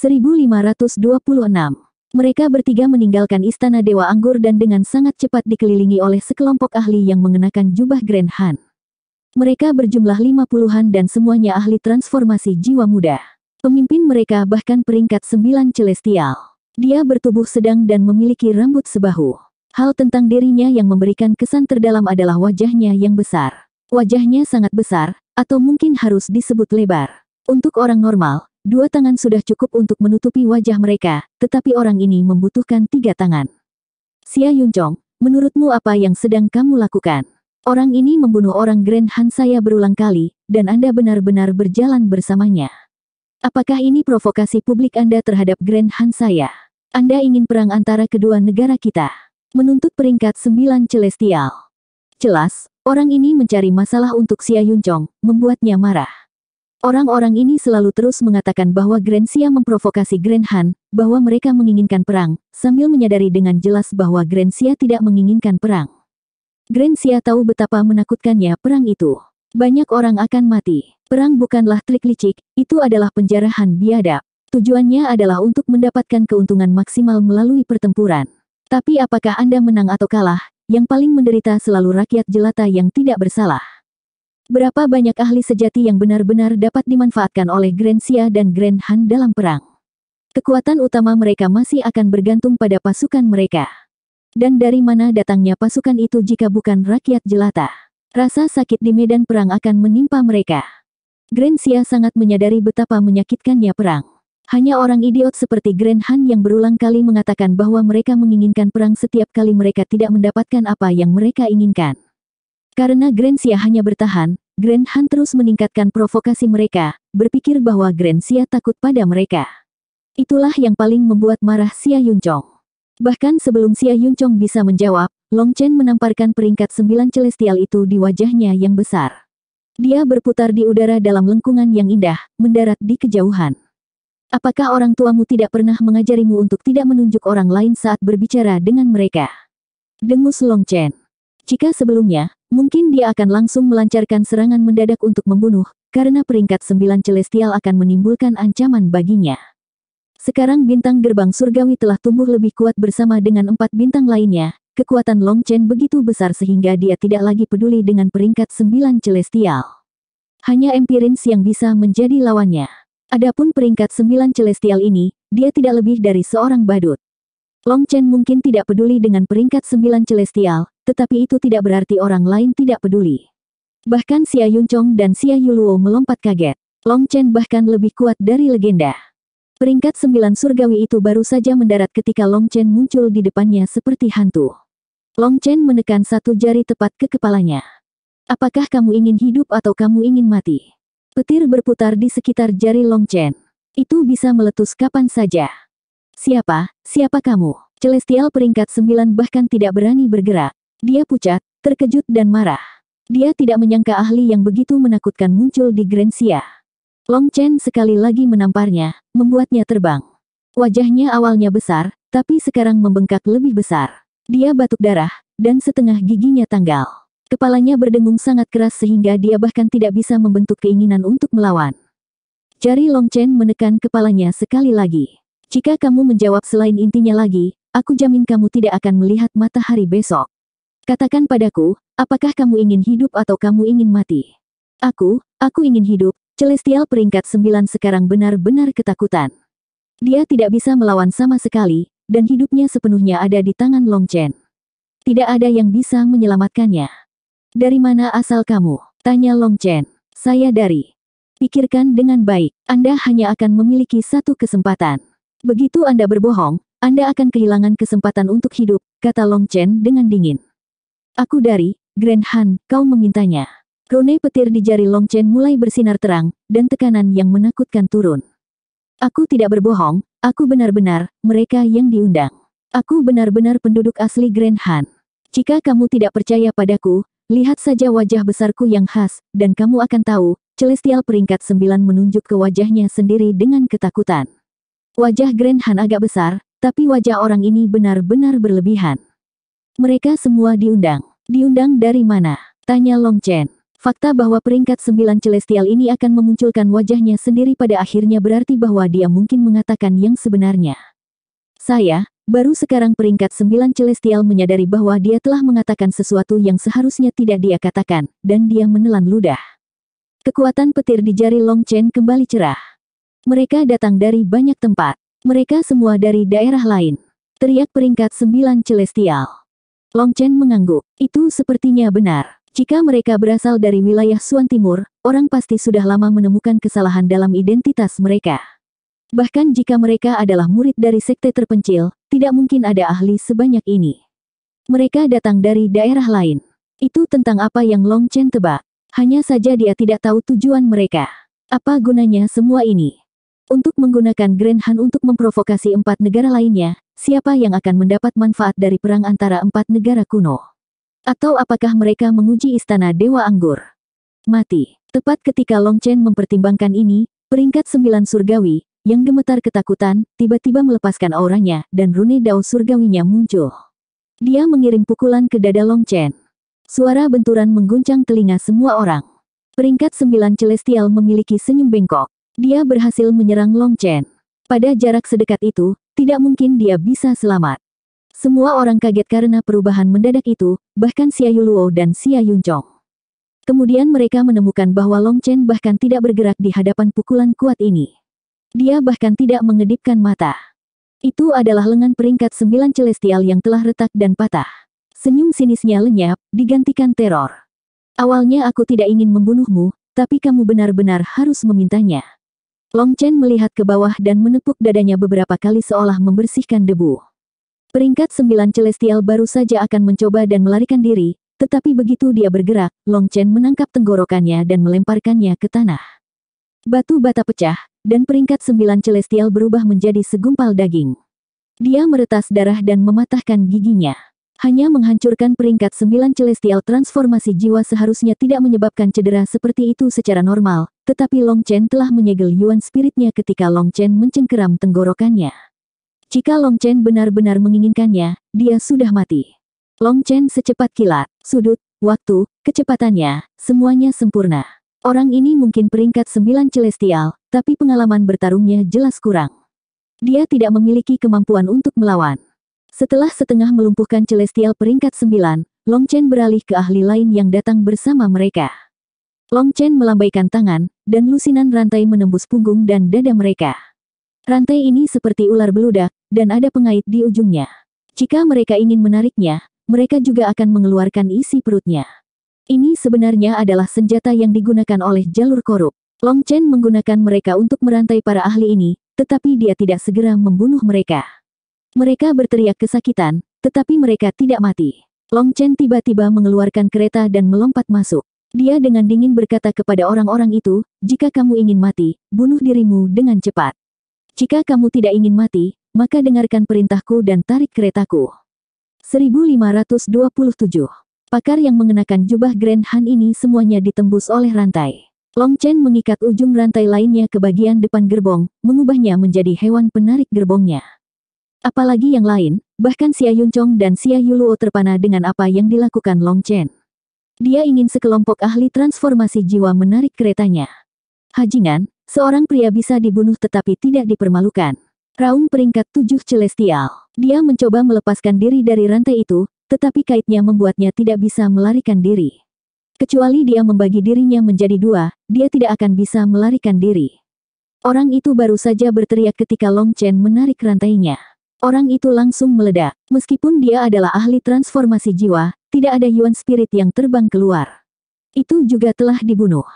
1526. Mereka bertiga meninggalkan Istana Dewa Anggur dan dengan sangat cepat dikelilingi oleh sekelompok ahli yang mengenakan jubah Grand Han. Mereka berjumlah lima puluhan dan semuanya ahli transformasi jiwa muda. Pemimpin mereka bahkan peringkat sembilan celestial. Dia bertubuh sedang dan memiliki rambut sebahu. Hal tentang dirinya yang memberikan kesan terdalam adalah wajahnya yang besar. Wajahnya sangat besar, atau mungkin harus disebut lebar. Untuk orang normal, Dua tangan sudah cukup untuk menutupi wajah mereka, tetapi orang ini membutuhkan tiga tangan. Xia Yunchong, menurutmu apa yang sedang kamu lakukan? Orang ini membunuh orang Grand Han saya berulang kali, dan Anda benar-benar berjalan bersamanya. Apakah ini provokasi publik Anda terhadap Grand Han saya? Anda ingin perang antara kedua negara kita? Menuntut peringkat sembilan Celestial. Jelas, orang ini mencari masalah untuk Xia Yunchong, membuatnya marah. Orang-orang ini selalu terus mengatakan bahwa Grand Xia memprovokasi Grand Han, bahwa mereka menginginkan perang, sambil menyadari dengan jelas bahwa Grand Xia tidak menginginkan perang. Grand Xia tahu betapa menakutkannya perang itu. Banyak orang akan mati. Perang bukanlah trik licik, itu adalah penjarahan biadab. Tujuannya adalah untuk mendapatkan keuntungan maksimal melalui pertempuran. Tapi apakah Anda menang atau kalah, yang paling menderita selalu rakyat jelata yang tidak bersalah berapa banyak ahli sejati yang benar-benar dapat dimanfaatkan oleh Grensia dan Grand Han dalam perang. Kekuatan utama mereka masih akan bergantung pada pasukan mereka. Dan dari mana datangnya pasukan itu jika bukan rakyat jelata? Rasa sakit di medan perang akan menimpa mereka. Grensia sangat menyadari betapa menyakitkannya perang. Hanya orang idiot seperti Grand Han yang berulang kali mengatakan bahwa mereka menginginkan perang setiap kali mereka tidak mendapatkan apa yang mereka inginkan. Karena Grensia hanya bertahan, Grand Han terus meningkatkan provokasi mereka, berpikir bahwa Grensia takut pada mereka. Itulah yang paling membuat marah Xia Yunchong. Bahkan sebelum Xia Yunchong bisa menjawab, Long Chen menamparkan peringkat sembilan celestial itu di wajahnya yang besar. Dia berputar di udara dalam lengkungan yang indah, mendarat di kejauhan. Apakah orang tuamu tidak pernah mengajarimu untuk tidak menunjuk orang lain saat berbicara dengan mereka? Dengus Long Chen. Jika sebelumnya, mungkin dia akan langsung melancarkan serangan mendadak untuk membunuh, karena peringkat sembilan celestial akan menimbulkan ancaman baginya. Sekarang bintang gerbang surgawi telah tumbuh lebih kuat bersama dengan empat bintang lainnya, kekuatan Long Chen begitu besar sehingga dia tidak lagi peduli dengan peringkat sembilan celestial. Hanya Empirins yang bisa menjadi lawannya. Adapun peringkat sembilan celestial ini, dia tidak lebih dari seorang badut. Long Chen mungkin tidak peduli dengan peringkat sembilan celestial, tetapi itu tidak berarti orang lain tidak peduli. Bahkan Xia Yuncong dan Xia Yuluo melompat kaget. Long Chen bahkan lebih kuat dari legenda. Peringkat sembilan surgawi itu baru saja mendarat ketika Long Chen muncul di depannya seperti hantu. Long Chen menekan satu jari tepat ke kepalanya. Apakah kamu ingin hidup atau kamu ingin mati? Petir berputar di sekitar jari Long Chen. Itu bisa meletus kapan saja. Siapa, siapa kamu? Celestial peringkat sembilan bahkan tidak berani bergerak. Dia pucat, terkejut dan marah. Dia tidak menyangka ahli yang begitu menakutkan muncul di Grensia. Long Chen sekali lagi menamparnya, membuatnya terbang. Wajahnya awalnya besar, tapi sekarang membengkak lebih besar. Dia batuk darah, dan setengah giginya tanggal. Kepalanya berdengung sangat keras sehingga dia bahkan tidak bisa membentuk keinginan untuk melawan. Jari Long Chen menekan kepalanya sekali lagi. Jika kamu menjawab selain intinya lagi, aku jamin kamu tidak akan melihat matahari besok. Katakan padaku, apakah kamu ingin hidup atau kamu ingin mati? Aku, aku ingin hidup, Celestial peringkat sembilan sekarang benar-benar ketakutan. Dia tidak bisa melawan sama sekali, dan hidupnya sepenuhnya ada di tangan Long Chen. Tidak ada yang bisa menyelamatkannya. Dari mana asal kamu? Tanya Long Chen. Saya dari. Pikirkan dengan baik, Anda hanya akan memiliki satu kesempatan. Begitu Anda berbohong, Anda akan kehilangan kesempatan untuk hidup, kata Long Chen dengan dingin. Aku dari, Grand Han, kau memintanya. Rone petir di jari Long Chen mulai bersinar terang, dan tekanan yang menakutkan turun. Aku tidak berbohong, aku benar-benar, mereka yang diundang. Aku benar-benar penduduk asli Grand Han. Jika kamu tidak percaya padaku, lihat saja wajah besarku yang khas, dan kamu akan tahu, Celestial peringkat sembilan menunjuk ke wajahnya sendiri dengan ketakutan. Wajah Grand Han agak besar, tapi wajah orang ini benar-benar berlebihan. Mereka semua diundang. Diundang dari mana? Tanya Long Chen. Fakta bahwa peringkat sembilan celestial ini akan memunculkan wajahnya sendiri pada akhirnya berarti bahwa dia mungkin mengatakan yang sebenarnya. Saya, baru sekarang peringkat sembilan celestial menyadari bahwa dia telah mengatakan sesuatu yang seharusnya tidak dia katakan, dan dia menelan ludah. Kekuatan petir di jari Long Chen kembali cerah. Mereka datang dari banyak tempat. Mereka semua dari daerah lain. Teriak peringkat sembilan celestial. Long Chen mengangguk. Itu sepertinya benar. Jika mereka berasal dari wilayah Suan Timur, orang pasti sudah lama menemukan kesalahan dalam identitas mereka. Bahkan jika mereka adalah murid dari sekte terpencil, tidak mungkin ada ahli sebanyak ini. Mereka datang dari daerah lain. Itu tentang apa yang Long Chen tebak. Hanya saja dia tidak tahu tujuan mereka. Apa gunanya semua ini? Untuk menggunakan Grand Han untuk memprovokasi empat negara lainnya, siapa yang akan mendapat manfaat dari perang antara empat negara kuno? Atau apakah mereka menguji istana Dewa Anggur? Mati. Tepat ketika Long Chen mempertimbangkan ini, peringkat sembilan surgawi, yang gemetar ketakutan, tiba-tiba melepaskan auranya, dan rune dao surgawinya muncul. Dia mengirim pukulan ke dada Long Chen. Suara benturan mengguncang telinga semua orang. Peringkat sembilan Celestial memiliki senyum bengkok. Dia berhasil menyerang Long Chen. Pada jarak sedekat itu, tidak mungkin dia bisa selamat. Semua orang kaget karena perubahan mendadak itu, bahkan Xia Yuluo dan Xia Yunchong. Kemudian mereka menemukan bahwa Long Chen bahkan tidak bergerak di hadapan pukulan kuat ini. Dia bahkan tidak mengedipkan mata. Itu adalah lengan peringkat sembilan celestial yang telah retak dan patah. Senyum sinisnya lenyap, digantikan teror. Awalnya aku tidak ingin membunuhmu, tapi kamu benar-benar harus memintanya. Long Chen melihat ke bawah dan menepuk dadanya beberapa kali seolah membersihkan debu. Peringkat sembilan Celestial baru saja akan mencoba dan melarikan diri, tetapi begitu dia bergerak, Long Chen menangkap tenggorokannya dan melemparkannya ke tanah. Batu bata pecah, dan peringkat sembilan Celestial berubah menjadi segumpal daging. Dia meretas darah dan mematahkan giginya hanya menghancurkan peringkat sembilan Celestial transformasi jiwa seharusnya tidak menyebabkan cedera seperti itu secara normal, tetapi Long Chen telah menyegel Yuan spiritnya ketika Long Chen mencengkeram tenggorokannya. Jika Long Chen benar-benar menginginkannya, dia sudah mati. Long Chen secepat kilat, sudut, waktu, kecepatannya, semuanya sempurna. Orang ini mungkin peringkat sembilan Celestial, tapi pengalaman bertarungnya jelas kurang. Dia tidak memiliki kemampuan untuk melawan. Setelah setengah melumpuhkan Celestial peringkat sembilan, Long Chen beralih ke ahli lain yang datang bersama mereka. Long Chen melambaikan tangan, dan lusinan rantai menembus punggung dan dada mereka. Rantai ini seperti ular beludak, dan ada pengait di ujungnya. Jika mereka ingin menariknya, mereka juga akan mengeluarkan isi perutnya. Ini sebenarnya adalah senjata yang digunakan oleh jalur korup. Long Chen menggunakan mereka untuk merantai para ahli ini, tetapi dia tidak segera membunuh mereka. Mereka berteriak kesakitan, tetapi mereka tidak mati. Long Chen tiba-tiba mengeluarkan kereta dan melompat masuk. Dia dengan dingin berkata kepada orang-orang itu, jika kamu ingin mati, bunuh dirimu dengan cepat. Jika kamu tidak ingin mati, maka dengarkan perintahku dan tarik keretaku. 1527 Pakar yang mengenakan jubah Grand Han ini semuanya ditembus oleh rantai. Long Chen mengikat ujung rantai lainnya ke bagian depan gerbong, mengubahnya menjadi hewan penarik gerbongnya. Apalagi yang lain, bahkan Xia Yunchong dan Xia Yuluo terpana dengan apa yang dilakukan Long Chen. Dia ingin sekelompok ahli transformasi jiwa menarik keretanya. Hajingan, seorang pria bisa dibunuh tetapi tidak dipermalukan. Raung peringkat tujuh celestial. Dia mencoba melepaskan diri dari rantai itu, tetapi kaitnya membuatnya tidak bisa melarikan diri. Kecuali dia membagi dirinya menjadi dua, dia tidak akan bisa melarikan diri. Orang itu baru saja berteriak ketika Long Chen menarik rantainya. Orang itu langsung meledak. Meskipun dia adalah ahli transformasi jiwa, tidak ada Yuan Spirit yang terbang keluar. Itu juga telah dibunuh.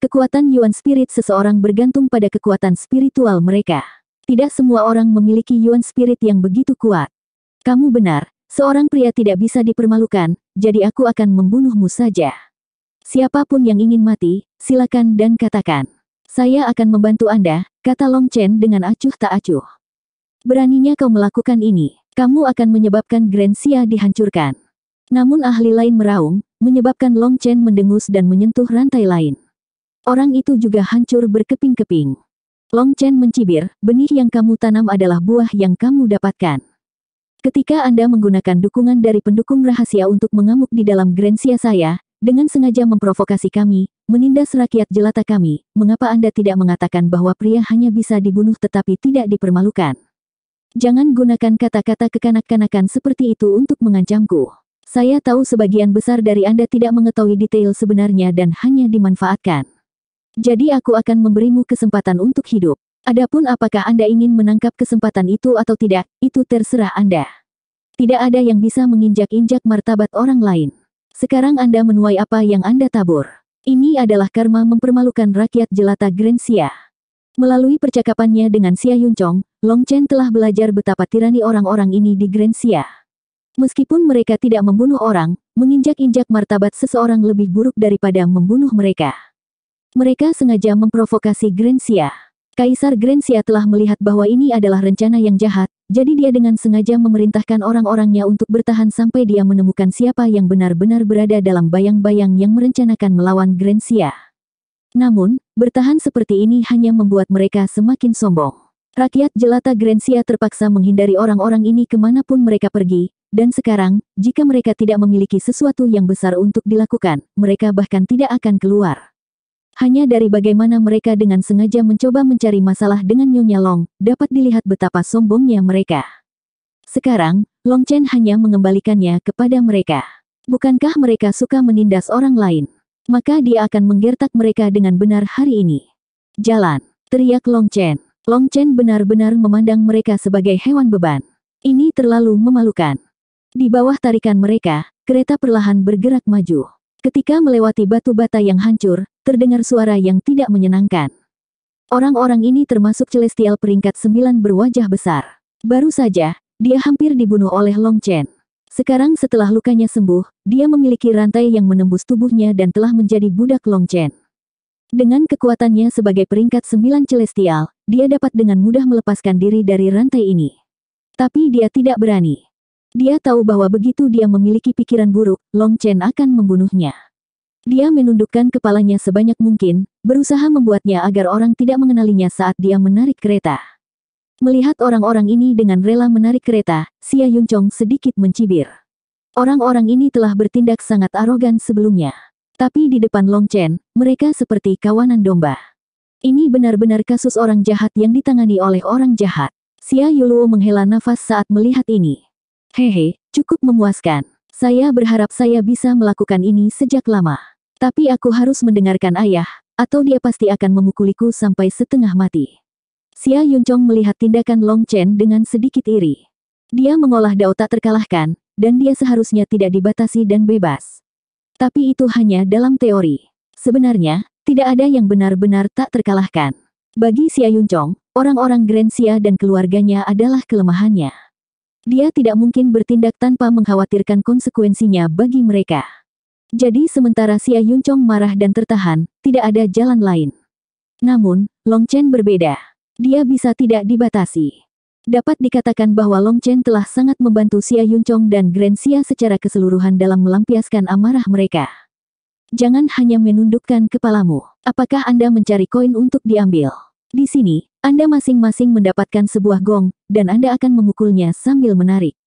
Kekuatan Yuan Spirit seseorang bergantung pada kekuatan spiritual mereka. Tidak semua orang memiliki Yuan Spirit yang begitu kuat. Kamu benar, seorang pria tidak bisa dipermalukan, jadi aku akan membunuhmu saja. Siapapun yang ingin mati, silakan dan katakan. Saya akan membantu Anda, kata Long Chen dengan acuh tak acuh. Beraninya kau melakukan ini, kamu akan menyebabkan Grensia dihancurkan. Namun ahli lain meraung, menyebabkan Long Chen mendengus dan menyentuh rantai lain. Orang itu juga hancur berkeping-keping. Long Chen mencibir, benih yang kamu tanam adalah buah yang kamu dapatkan. Ketika Anda menggunakan dukungan dari pendukung rahasia untuk mengamuk di dalam Grensia saya, dengan sengaja memprovokasi kami, menindas rakyat jelata kami, mengapa Anda tidak mengatakan bahwa pria hanya bisa dibunuh tetapi tidak dipermalukan? Jangan gunakan kata-kata kekanak-kanakan seperti itu untuk mengancamku. Saya tahu sebagian besar dari Anda tidak mengetahui detail sebenarnya dan hanya dimanfaatkan. Jadi aku akan memberimu kesempatan untuk hidup. Adapun apakah Anda ingin menangkap kesempatan itu atau tidak, itu terserah Anda. Tidak ada yang bisa menginjak-injak martabat orang lain. Sekarang Anda menuai apa yang Anda tabur. Ini adalah karma mempermalukan rakyat jelata Grensia. Melalui percakapannya dengan Xia Yunchong, Long Chen telah belajar betapa tirani orang-orang ini di Grand Xia. Meskipun mereka tidak membunuh orang, menginjak-injak martabat seseorang lebih buruk daripada membunuh mereka. Mereka sengaja memprovokasi Grand Xia. Kaisar Grand Xia telah melihat bahwa ini adalah rencana yang jahat, jadi dia dengan sengaja memerintahkan orang-orangnya untuk bertahan sampai dia menemukan siapa yang benar-benar berada dalam bayang-bayang yang merencanakan melawan Grand Xia. Namun, bertahan seperti ini hanya membuat mereka semakin sombong. Rakyat jelata Grensia terpaksa menghindari orang-orang ini kemanapun mereka pergi, dan sekarang, jika mereka tidak memiliki sesuatu yang besar untuk dilakukan, mereka bahkan tidak akan keluar hanya dari bagaimana mereka dengan sengaja mencoba mencari masalah dengan Nyonya Long, dapat dilihat betapa sombongnya mereka. Sekarang, Long Chen hanya mengembalikannya kepada mereka. Bukankah mereka suka menindas orang lain? maka dia akan menggertak mereka dengan benar hari ini. Jalan, teriak Long Chen. Long Chen benar-benar memandang mereka sebagai hewan beban. Ini terlalu memalukan. Di bawah tarikan mereka, kereta perlahan bergerak maju. Ketika melewati batu bata yang hancur, terdengar suara yang tidak menyenangkan. Orang-orang ini termasuk Celestial peringkat sembilan berwajah besar. Baru saja, dia hampir dibunuh oleh Long Chen. Sekarang setelah lukanya sembuh, dia memiliki rantai yang menembus tubuhnya dan telah menjadi budak Long Chen. Dengan kekuatannya sebagai peringkat sembilan celestial, dia dapat dengan mudah melepaskan diri dari rantai ini. Tapi dia tidak berani. Dia tahu bahwa begitu dia memiliki pikiran buruk, Long Chen akan membunuhnya. Dia menundukkan kepalanya sebanyak mungkin, berusaha membuatnya agar orang tidak mengenalinya saat dia menarik kereta. Melihat orang-orang ini dengan rela menarik kereta, Xia Yunchong sedikit mencibir. Orang-orang ini telah bertindak sangat arogan sebelumnya. Tapi di depan Long Chen, mereka seperti kawanan domba. Ini benar-benar kasus orang jahat yang ditangani oleh orang jahat. Xia Yuluo menghela nafas saat melihat ini. Hehe, cukup memuaskan. Saya berharap saya bisa melakukan ini sejak lama. Tapi aku harus mendengarkan ayah, atau dia pasti akan memukuliku sampai setengah mati. Xia Yunchong melihat tindakan Long Chen dengan sedikit iri. Dia mengolah dao tak terkalahkan, dan dia seharusnya tidak dibatasi dan bebas. Tapi itu hanya dalam teori. Sebenarnya, tidak ada yang benar-benar tak terkalahkan. Bagi Xia Yunchong, orang-orang Grand Xia dan keluarganya adalah kelemahannya. Dia tidak mungkin bertindak tanpa mengkhawatirkan konsekuensinya bagi mereka. Jadi sementara Xia Yunchong marah dan tertahan, tidak ada jalan lain. Namun, Long Chen berbeda dia bisa tidak dibatasi. Dapat dikatakan bahwa Long Chen telah sangat membantu Xia Yunchong dan Grand Xia secara keseluruhan dalam melampiaskan amarah mereka. Jangan hanya menundukkan kepalamu. Apakah Anda mencari koin untuk diambil? Di sini, Anda masing-masing mendapatkan sebuah gong, dan Anda akan memukulnya sambil menarik.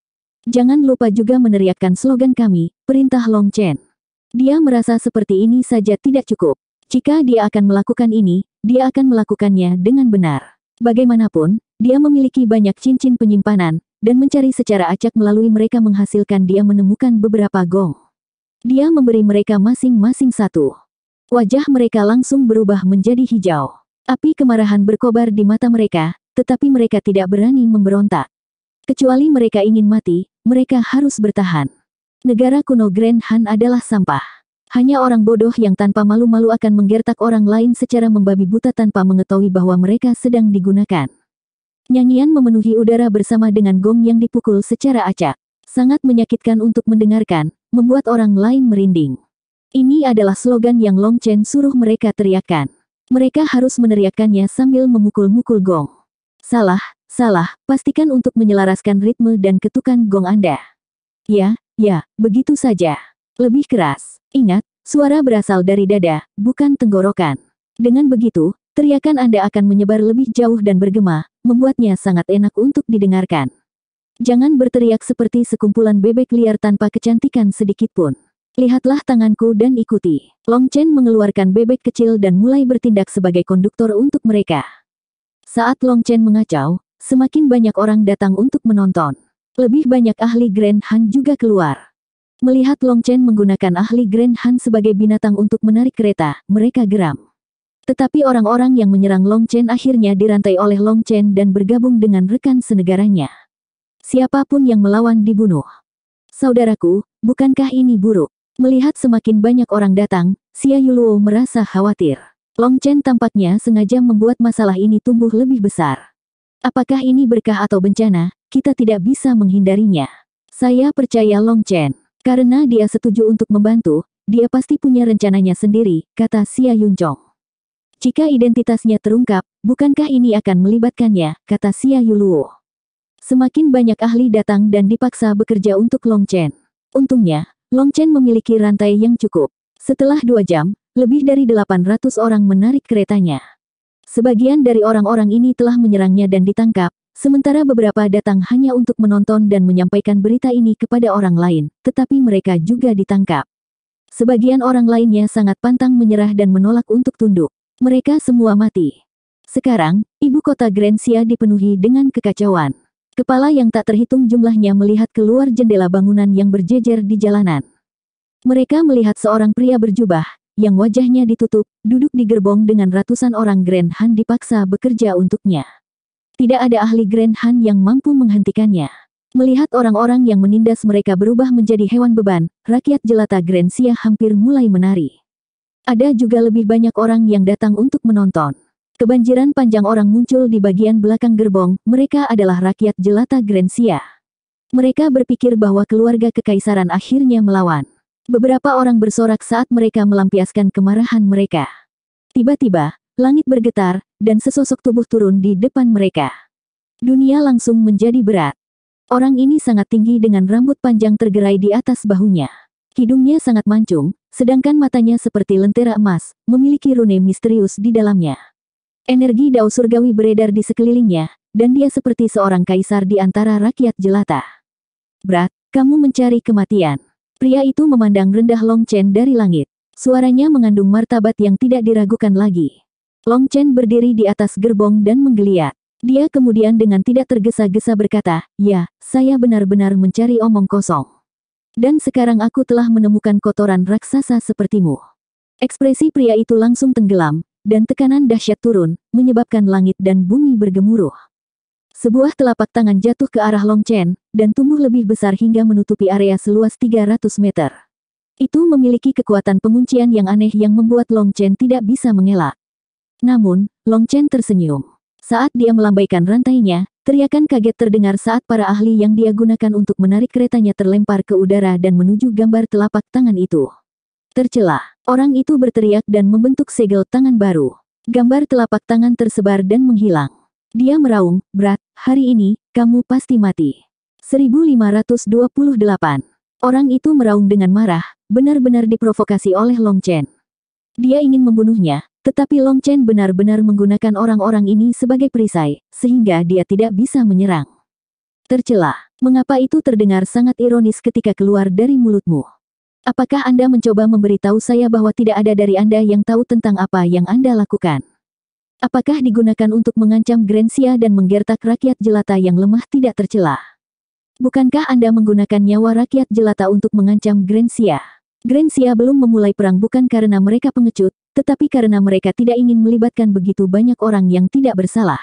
Jangan lupa juga meneriakkan slogan kami, Perintah Long Chen. Dia merasa seperti ini saja tidak cukup. Jika dia akan melakukan ini, dia akan melakukannya dengan benar. Bagaimanapun, dia memiliki banyak cincin penyimpanan, dan mencari secara acak melalui mereka menghasilkan dia menemukan beberapa gong. Dia memberi mereka masing-masing satu. Wajah mereka langsung berubah menjadi hijau. Api kemarahan berkobar di mata mereka, tetapi mereka tidak berani memberontak. Kecuali mereka ingin mati, mereka harus bertahan. Negara kuno Grand Han adalah sampah. Hanya orang bodoh yang tanpa malu-malu akan menggertak orang lain secara membabi buta tanpa mengetahui bahwa mereka sedang digunakan. Nyanyian memenuhi udara bersama dengan gong yang dipukul secara acak. Sangat menyakitkan untuk mendengarkan, membuat orang lain merinding. Ini adalah slogan yang Long Chen suruh mereka teriakkan. Mereka harus meneriakkannya sambil memukul-mukul gong. Salah, salah, pastikan untuk menyelaraskan ritme dan ketukan gong Anda. Ya, ya, begitu saja. Lebih keras. Ingat, suara berasal dari dada, bukan tenggorokan. Dengan begitu, teriakan Anda akan menyebar lebih jauh dan bergema, membuatnya sangat enak untuk didengarkan. Jangan berteriak seperti sekumpulan bebek liar tanpa kecantikan sedikit pun. Lihatlah tanganku dan ikuti. Long Chen mengeluarkan bebek kecil dan mulai bertindak sebagai konduktor untuk mereka. Saat Long Chen mengacau, semakin banyak orang datang untuk menonton. Lebih banyak ahli Grand Han juga keluar. Melihat Long Chen menggunakan ahli Grand Han sebagai binatang untuk menarik kereta, mereka geram. Tetapi orang-orang yang menyerang Long Chen akhirnya dirantai oleh Long Chen dan bergabung dengan rekan senegaranya. Siapapun yang melawan dibunuh. Saudaraku, bukankah ini buruk? Melihat semakin banyak orang datang, Xia Yuluo merasa khawatir. Long Chen tampaknya sengaja membuat masalah ini tumbuh lebih besar. Apakah ini berkah atau bencana, kita tidak bisa menghindarinya. Saya percaya Long Chen. Karena dia setuju untuk membantu, dia pasti punya rencananya sendiri, kata Xia Yunzhong. Jika identitasnya terungkap, bukankah ini akan melibatkannya, kata Xia Yuluo. Semakin banyak ahli datang dan dipaksa bekerja untuk Long Chen. Untungnya, Long Chen memiliki rantai yang cukup. Setelah dua jam, lebih dari 800 orang menarik keretanya. Sebagian dari orang-orang ini telah menyerangnya dan ditangkap, Sementara beberapa datang hanya untuk menonton dan menyampaikan berita ini kepada orang lain, tetapi mereka juga ditangkap. Sebagian orang lainnya sangat pantang menyerah dan menolak untuk tunduk. Mereka semua mati. Sekarang, ibu kota Grencia dipenuhi dengan kekacauan. Kepala yang tak terhitung jumlahnya melihat keluar jendela bangunan yang berjejer di jalanan. Mereka melihat seorang pria berjubah, yang wajahnya ditutup, duduk di gerbong dengan ratusan orang Grand Han dipaksa bekerja untuknya. Tidak ada ahli Grand Han yang mampu menghentikannya. Melihat orang-orang yang menindas mereka berubah menjadi hewan beban, rakyat jelata Grensia hampir mulai menari. Ada juga lebih banyak orang yang datang untuk menonton. Kebanjiran panjang orang muncul di bagian belakang gerbong, mereka adalah rakyat jelata Grensia. Mereka berpikir bahwa keluarga kekaisaran akhirnya melawan. Beberapa orang bersorak saat mereka melampiaskan kemarahan mereka. Tiba-tiba, Langit bergetar, dan sesosok tubuh turun di depan mereka. Dunia langsung menjadi berat. Orang ini sangat tinggi dengan rambut panjang tergerai di atas bahunya. Hidungnya sangat mancung, sedangkan matanya seperti lentera emas, memiliki rune misterius di dalamnya. Energi dao surgawi beredar di sekelilingnya, dan dia seperti seorang kaisar di antara rakyat jelata. Berat, kamu mencari kematian. Pria itu memandang rendah Long Chen dari langit. Suaranya mengandung martabat yang tidak diragukan lagi. Long Chen berdiri di atas gerbong dan menggeliat. Dia kemudian dengan tidak tergesa-gesa berkata, ya, saya benar-benar mencari omong kosong. Dan sekarang aku telah menemukan kotoran raksasa sepertimu. Ekspresi pria itu langsung tenggelam, dan tekanan dahsyat turun, menyebabkan langit dan bumi bergemuruh. Sebuah telapak tangan jatuh ke arah Long Chen, dan tumbuh lebih besar hingga menutupi area seluas 300 meter. Itu memiliki kekuatan penguncian yang aneh yang membuat Long Chen tidak bisa mengelak. Namun, Long Chen tersenyum. Saat dia melambaikan rantainya, teriakan kaget terdengar saat para ahli yang dia gunakan untuk menarik keretanya terlempar ke udara dan menuju gambar telapak tangan itu. Tercelah, orang itu berteriak dan membentuk segel tangan baru. Gambar telapak tangan tersebar dan menghilang. Dia meraung, Berat, hari ini, kamu pasti mati. 1528. Orang itu meraung dengan marah, benar-benar diprovokasi oleh Long Chen. Dia ingin membunuhnya, tetapi Long Chen benar-benar menggunakan orang-orang ini sebagai perisai, sehingga dia tidak bisa menyerang. Tercelah, mengapa itu terdengar sangat ironis ketika keluar dari mulutmu? Apakah Anda mencoba memberitahu saya bahwa tidak ada dari Anda yang tahu tentang apa yang Anda lakukan? Apakah digunakan untuk mengancam Grensia dan menggertak rakyat jelata yang lemah tidak tercelah? Bukankah Anda menggunakan nyawa rakyat jelata untuk mengancam Grensia? Grencia belum memulai perang bukan karena mereka pengecut, tetapi karena mereka tidak ingin melibatkan begitu banyak orang yang tidak bersalah.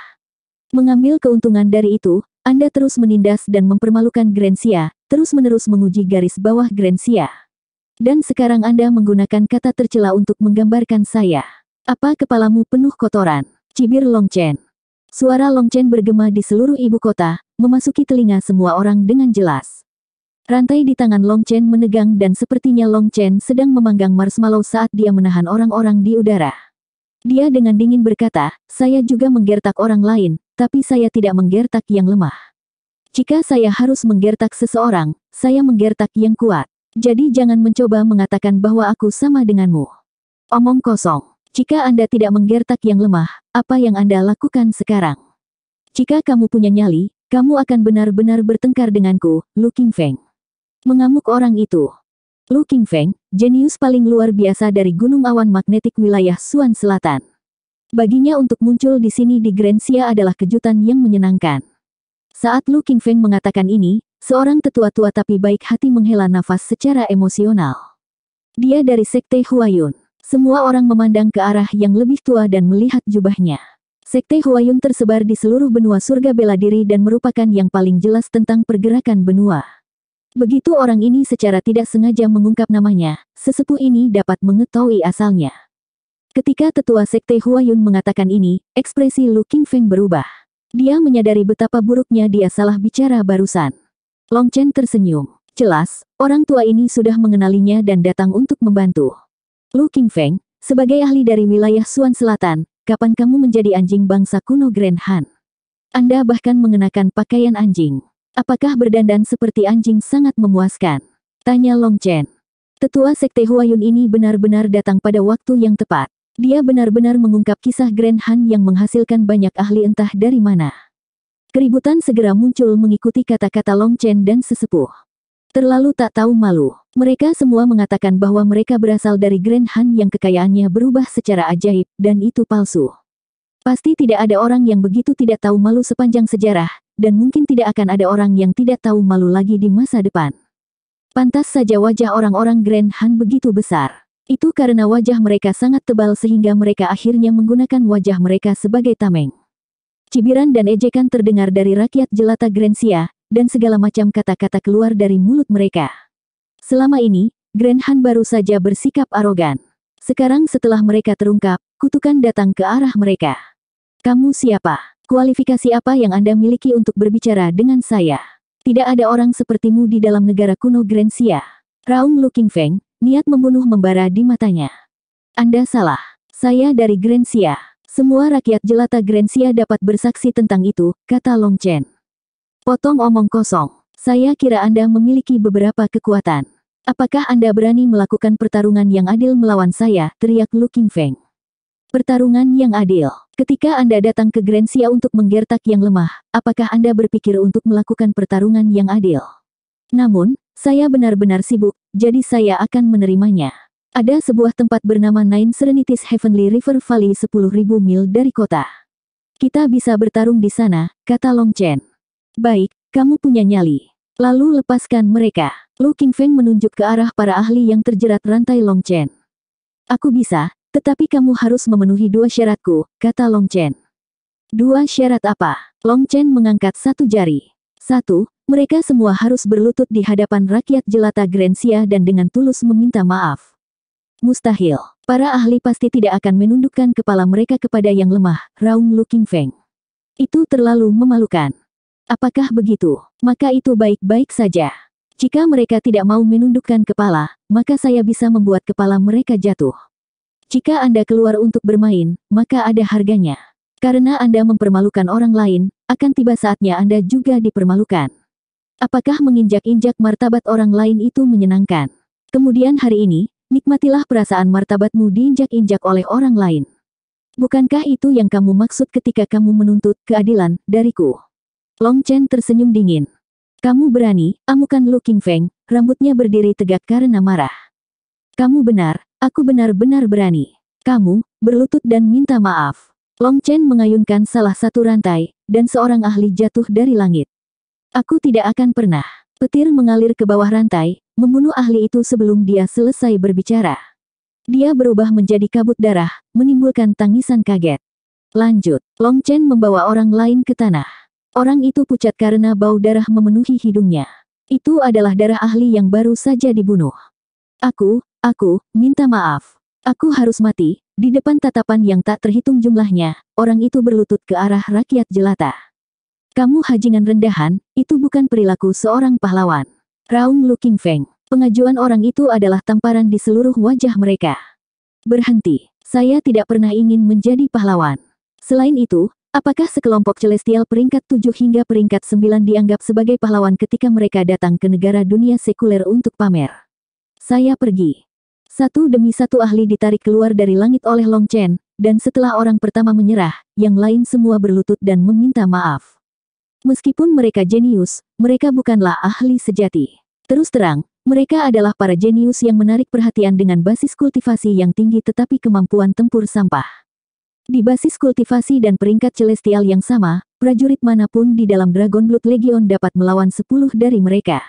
Mengambil keuntungan dari itu, Anda terus menindas dan mempermalukan Grencia, terus-menerus menguji garis bawah Grencia. Dan sekarang Anda menggunakan kata tercela untuk menggambarkan saya. Apa kepalamu penuh kotoran? Cibir Long Chen. Suara Long Chen bergema di seluruh ibu kota, memasuki telinga semua orang dengan jelas. Rantai di tangan Long Chen menegang dan sepertinya Long Chen sedang memanggang marshmallow saat dia menahan orang-orang di udara. Dia dengan dingin berkata, saya juga menggertak orang lain, tapi saya tidak menggertak yang lemah. Jika saya harus menggertak seseorang, saya menggertak yang kuat. Jadi jangan mencoba mengatakan bahwa aku sama denganmu. Omong kosong. Jika Anda tidak menggertak yang lemah, apa yang Anda lakukan sekarang? Jika kamu punya nyali, kamu akan benar-benar bertengkar denganku, Lu Qingfeng." Mengamuk orang itu. Lu Qingfeng, jenius paling luar biasa dari gunung awan magnetik wilayah Suan Selatan. Baginya untuk muncul di sini di Grensia adalah kejutan yang menyenangkan. Saat Lu Qingfeng mengatakan ini, seorang tetua tua tapi baik hati menghela nafas secara emosional. Dia dari Sekte Huayun. Semua orang memandang ke arah yang lebih tua dan melihat jubahnya. Sekte Huayun tersebar di seluruh benua surga bela diri dan merupakan yang paling jelas tentang pergerakan benua. Begitu orang ini secara tidak sengaja mengungkap namanya, sesepuh ini dapat mengetahui asalnya. Ketika tetua sekte Huayun mengatakan ini, ekspresi Lu Feng berubah. Dia menyadari betapa buruknya dia salah bicara barusan. Long Chen tersenyum. Jelas, orang tua ini sudah mengenalinya dan datang untuk membantu. Lu Feng, sebagai ahli dari wilayah Suan Selatan, kapan kamu menjadi anjing bangsa kuno Grand Han? Anda bahkan mengenakan pakaian anjing. Apakah berdandan seperti anjing sangat memuaskan? Tanya Long Chen. Tetua Sekte Huayun ini benar-benar datang pada waktu yang tepat. Dia benar-benar mengungkap kisah Grand Han yang menghasilkan banyak ahli entah dari mana. Keributan segera muncul mengikuti kata-kata Long Chen dan sesepuh. Terlalu tak tahu malu, mereka semua mengatakan bahwa mereka berasal dari Grand Han yang kekayaannya berubah secara ajaib, dan itu palsu. Pasti tidak ada orang yang begitu tidak tahu malu sepanjang sejarah, dan mungkin tidak akan ada orang yang tidak tahu malu lagi di masa depan. Pantas saja wajah orang-orang Grand Han begitu besar. Itu karena wajah mereka sangat tebal sehingga mereka akhirnya menggunakan wajah mereka sebagai tameng. Cibiran dan ejekan terdengar dari rakyat jelata Grensia, dan segala macam kata-kata keluar dari mulut mereka. Selama ini, Grand Han baru saja bersikap arogan. Sekarang setelah mereka terungkap, kutukan datang ke arah mereka. Kamu siapa? Kualifikasi apa yang Anda miliki untuk berbicara dengan saya? Tidak ada orang sepertimu di dalam negara kuno Grensia. Raung Looking Feng, niat membunuh membara di matanya. Anda salah. Saya dari Grensia. Semua rakyat jelata Grensia dapat bersaksi tentang itu, kata Long Chen. Potong omong kosong. Saya kira Anda memiliki beberapa kekuatan. Apakah Anda berani melakukan pertarungan yang adil melawan saya? teriak Looking Feng. Pertarungan yang adil. Ketika Anda datang ke Grensia untuk menggertak yang lemah, apakah Anda berpikir untuk melakukan pertarungan yang adil? Namun, saya benar-benar sibuk, jadi saya akan menerimanya. Ada sebuah tempat bernama Nine Serenities Heavenly River Valley 10.000 mil dari kota. Kita bisa bertarung di sana, kata Long Chen. Baik, kamu punya nyali. Lalu lepaskan mereka. Lu Qingfeng menunjuk ke arah para ahli yang terjerat rantai Long Chen. Aku bisa, tetapi kamu harus memenuhi dua syaratku, kata Long Chen. Dua syarat apa? Long Chen mengangkat satu jari. Satu, mereka semua harus berlutut di hadapan rakyat jelata Grensia dan dengan tulus meminta maaf. Mustahil. Para ahli pasti tidak akan menundukkan kepala mereka kepada yang lemah, Raung Lu Feng. Itu terlalu memalukan. Apakah begitu? Maka itu baik-baik saja. Jika mereka tidak mau menundukkan kepala, maka saya bisa membuat kepala mereka jatuh. Jika Anda keluar untuk bermain, maka ada harganya. Karena Anda mempermalukan orang lain, akan tiba saatnya Anda juga dipermalukan. Apakah menginjak-injak martabat orang lain itu menyenangkan? Kemudian hari ini, nikmatilah perasaan martabatmu diinjak-injak oleh orang lain. Bukankah itu yang kamu maksud ketika kamu menuntut keadilan dariku? Long Chen tersenyum dingin. Kamu berani, amukan Lu Qingfeng, rambutnya berdiri tegak karena marah. Kamu benar, Aku benar-benar berani. Kamu, berlutut dan minta maaf. Long Chen mengayunkan salah satu rantai, dan seorang ahli jatuh dari langit. Aku tidak akan pernah. Petir mengalir ke bawah rantai, membunuh ahli itu sebelum dia selesai berbicara. Dia berubah menjadi kabut darah, menimbulkan tangisan kaget. Lanjut, Long Chen membawa orang lain ke tanah. Orang itu pucat karena bau darah memenuhi hidungnya. Itu adalah darah ahli yang baru saja dibunuh. Aku, Aku, minta maaf. Aku harus mati, di depan tatapan yang tak terhitung jumlahnya, orang itu berlutut ke arah rakyat jelata. Kamu hajingan rendahan, itu bukan perilaku seorang pahlawan. Raung Lu King Feng, pengajuan orang itu adalah tamparan di seluruh wajah mereka. Berhenti, saya tidak pernah ingin menjadi pahlawan. Selain itu, apakah sekelompok celestial peringkat 7 hingga peringkat 9 dianggap sebagai pahlawan ketika mereka datang ke negara dunia sekuler untuk pamer? Saya pergi, satu demi satu ahli ditarik keluar dari langit oleh Long Chen, dan setelah orang pertama menyerah, yang lain semua berlutut dan meminta maaf. Meskipun mereka jenius, mereka bukanlah ahli sejati. Terus terang, mereka adalah para jenius yang menarik perhatian dengan basis kultivasi yang tinggi tetapi kemampuan tempur sampah. Di basis kultivasi dan peringkat celestial yang sama, prajurit manapun di dalam Dragon Blood Legion dapat melawan 10 dari mereka.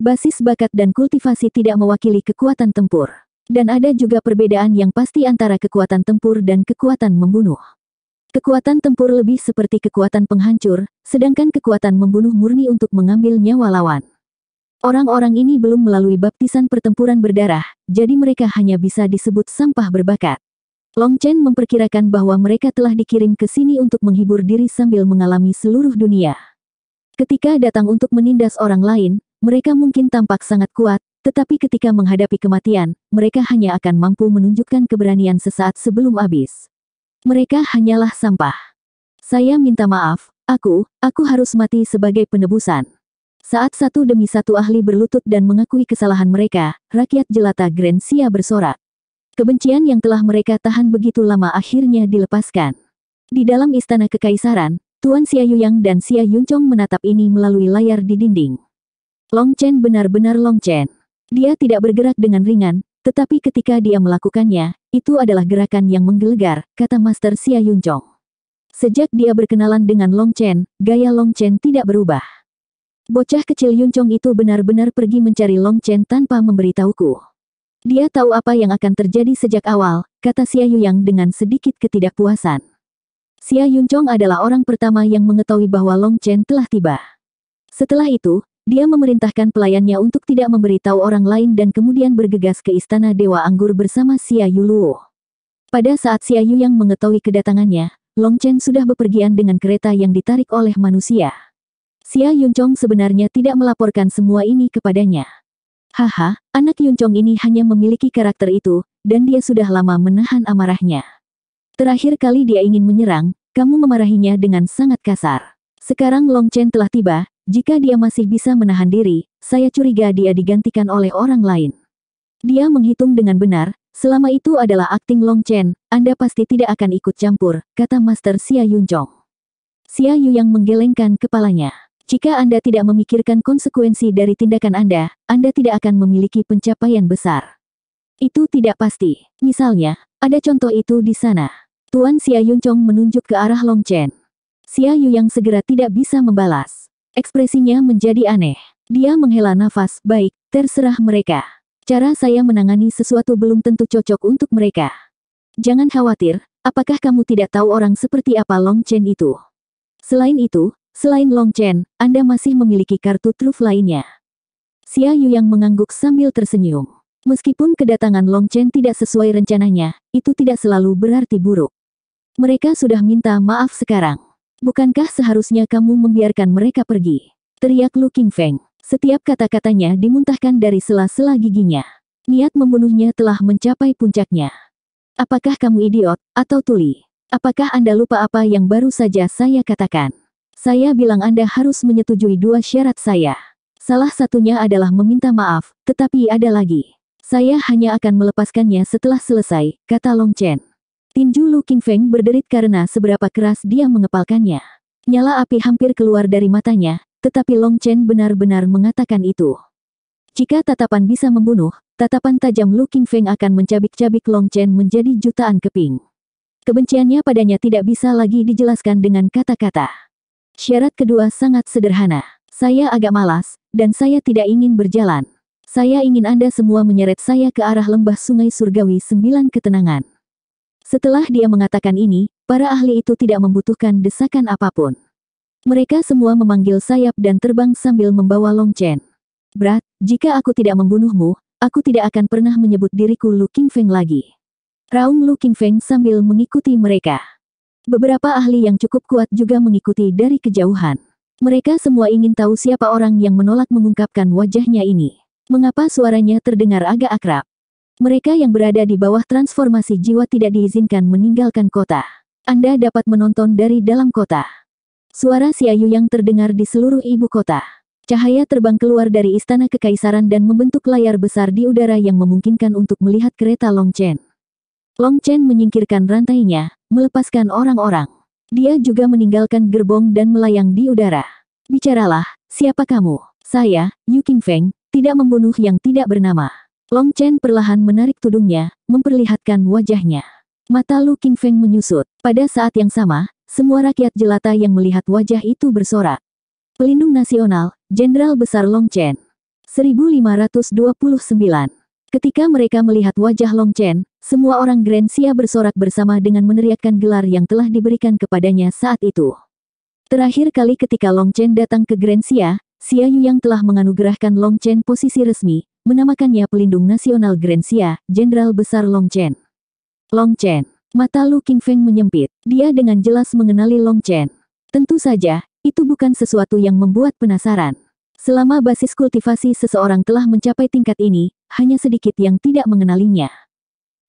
Basis bakat dan kultivasi tidak mewakili kekuatan tempur. Dan ada juga perbedaan yang pasti antara kekuatan tempur dan kekuatan membunuh. Kekuatan tempur lebih seperti kekuatan penghancur, sedangkan kekuatan membunuh murni untuk mengambil nyawa lawan. Orang-orang ini belum melalui baptisan pertempuran berdarah, jadi mereka hanya bisa disebut sampah berbakat. Long Chen memperkirakan bahwa mereka telah dikirim ke sini untuk menghibur diri sambil mengalami seluruh dunia. Ketika datang untuk menindas orang lain, mereka mungkin tampak sangat kuat, tetapi ketika menghadapi kematian, mereka hanya akan mampu menunjukkan keberanian sesaat sebelum habis. Mereka hanyalah sampah. Saya minta maaf, aku, aku harus mati sebagai penebusan. Saat satu demi satu ahli berlutut dan mengakui kesalahan mereka, rakyat jelata Grensia bersorak. Kebencian yang telah mereka tahan begitu lama akhirnya dilepaskan. Di dalam istana kekaisaran, Tuan Xia Yuyang dan Xia Yuncong menatap ini melalui layar di dinding. Long Chen benar-benar Long Chen. Dia tidak bergerak dengan ringan, tetapi ketika dia melakukannya, itu adalah gerakan yang menggelegar, kata Master Xia Yunjong. Sejak dia berkenalan dengan Long Chen, gaya Long Chen tidak berubah. Bocah kecil Yuncong itu benar-benar pergi mencari Long Chen tanpa memberitahuku. Dia tahu apa yang akan terjadi sejak awal, kata Xia Yuyang dengan sedikit ketidakpuasan. Xia Yuncong adalah orang pertama yang mengetahui bahwa Long Chen telah tiba. Setelah itu, dia memerintahkan pelayannya untuk tidak memberitahu orang lain dan kemudian bergegas ke istana Dewa Anggur bersama Xia Yu Luo. Pada saat Xia Yu yang mengetahui kedatangannya, Long Chen sudah bepergian dengan kereta yang ditarik oleh manusia. Xia Yuncong sebenarnya tidak melaporkan semua ini kepadanya. Haha, anak Yuncong ini hanya memiliki karakter itu, dan dia sudah lama menahan amarahnya. Terakhir kali dia ingin menyerang, kamu memarahinya dengan sangat kasar. Sekarang Long Chen telah tiba, jika dia masih bisa menahan diri, saya curiga dia digantikan oleh orang lain. Dia menghitung dengan benar, selama itu adalah akting Long Chen, Anda pasti tidak akan ikut campur, kata Master Xia Yun Xia Yu yang menggelengkan kepalanya. Jika Anda tidak memikirkan konsekuensi dari tindakan Anda, Anda tidak akan memiliki pencapaian besar. Itu tidak pasti. Misalnya, ada contoh itu di sana. Tuan Xia Yun menunjuk ke arah Long Chen. Xia Yu yang segera tidak bisa membalas. Ekspresinya menjadi aneh. Dia menghela nafas, baik, terserah mereka. Cara saya menangani sesuatu belum tentu cocok untuk mereka. Jangan khawatir, apakah kamu tidak tahu orang seperti apa Long Chen itu? Selain itu, selain Long Chen, Anda masih memiliki kartu truf lainnya. Xia Yu yang mengangguk sambil tersenyum. Meskipun kedatangan Long Chen tidak sesuai rencananya, itu tidak selalu berarti buruk. Mereka sudah minta maaf sekarang. Bukankah seharusnya kamu membiarkan mereka pergi? Teriak Lu King Feng. Setiap kata-katanya dimuntahkan dari sela-sela giginya. Niat membunuhnya telah mencapai puncaknya. Apakah kamu idiot, atau tuli? Apakah Anda lupa apa yang baru saja saya katakan? Saya bilang Anda harus menyetujui dua syarat saya. Salah satunya adalah meminta maaf, tetapi ada lagi. Saya hanya akan melepaskannya setelah selesai, kata Long Chen. Tinju Lu Qingfeng berderit karena seberapa keras dia mengepalkannya. Nyala api hampir keluar dari matanya, tetapi Long Chen benar-benar mengatakan itu. Jika tatapan bisa membunuh, tatapan tajam Lu Qingfeng akan mencabik-cabik Long Chen menjadi jutaan keping. Kebenciannya padanya tidak bisa lagi dijelaskan dengan kata-kata. Syarat kedua sangat sederhana. Saya agak malas, dan saya tidak ingin berjalan. Saya ingin Anda semua menyeret saya ke arah lembah sungai surgawi sembilan ketenangan. Setelah dia mengatakan ini, para ahli itu tidak membutuhkan desakan apapun. Mereka semua memanggil sayap dan terbang sambil membawa Long Chen. Brat, jika aku tidak membunuhmu, aku tidak akan pernah menyebut diriku Lu King Feng lagi. Raung Lu King Feng sambil mengikuti mereka. Beberapa ahli yang cukup kuat juga mengikuti dari kejauhan. Mereka semua ingin tahu siapa orang yang menolak mengungkapkan wajahnya ini. Mengapa suaranya terdengar agak akrab? Mereka yang berada di bawah transformasi jiwa tidak diizinkan meninggalkan kota. Anda dapat menonton dari dalam kota. Suara si Ayu yang terdengar di seluruh ibu kota. Cahaya terbang keluar dari istana kekaisaran dan membentuk layar besar di udara yang memungkinkan untuk melihat kereta Long Chen. Long Chen menyingkirkan rantainya, melepaskan orang-orang. Dia juga meninggalkan gerbong dan melayang di udara. Bicaralah, siapa kamu? Saya, Yu Qingfeng, tidak membunuh yang tidak bernama. Long Chen perlahan menarik tudungnya, memperlihatkan wajahnya. Mata Lu Feng menyusut. Pada saat yang sama, semua rakyat jelata yang melihat wajah itu bersorak. Pelindung Nasional, Jenderal Besar Long Chen. 1529. Ketika mereka melihat wajah Long Chen, semua orang Grensia bersorak bersama dengan meneriakkan gelar yang telah diberikan kepadanya saat itu. Terakhir kali ketika Long Chen datang ke Grensia, Xia Yu yang telah menganugerahkan Long Chen posisi resmi, menamakannya pelindung nasional Grensia, Jenderal Besar Long Chen. Long Chen. Mata Lu king feng menyempit. Dia dengan jelas mengenali Long Chen. Tentu saja, itu bukan sesuatu yang membuat penasaran. Selama basis kultivasi seseorang telah mencapai tingkat ini, hanya sedikit yang tidak mengenalinya.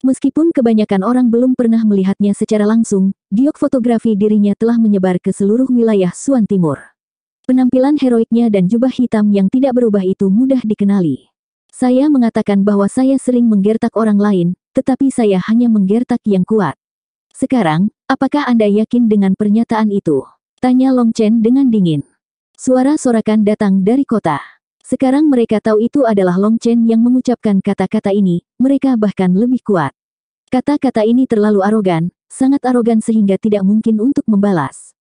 Meskipun kebanyakan orang belum pernah melihatnya secara langsung, giok fotografi dirinya telah menyebar ke seluruh wilayah Suan Timur. Penampilan heroiknya dan jubah hitam yang tidak berubah itu mudah dikenali. Saya mengatakan bahwa saya sering menggertak orang lain, tetapi saya hanya menggertak yang kuat. Sekarang, apakah Anda yakin dengan pernyataan itu? Tanya Long Chen dengan dingin. Suara sorakan datang dari kota. Sekarang mereka tahu itu adalah Long Chen yang mengucapkan kata-kata ini, mereka bahkan lebih kuat. Kata-kata ini terlalu arogan, sangat arogan sehingga tidak mungkin untuk membalas.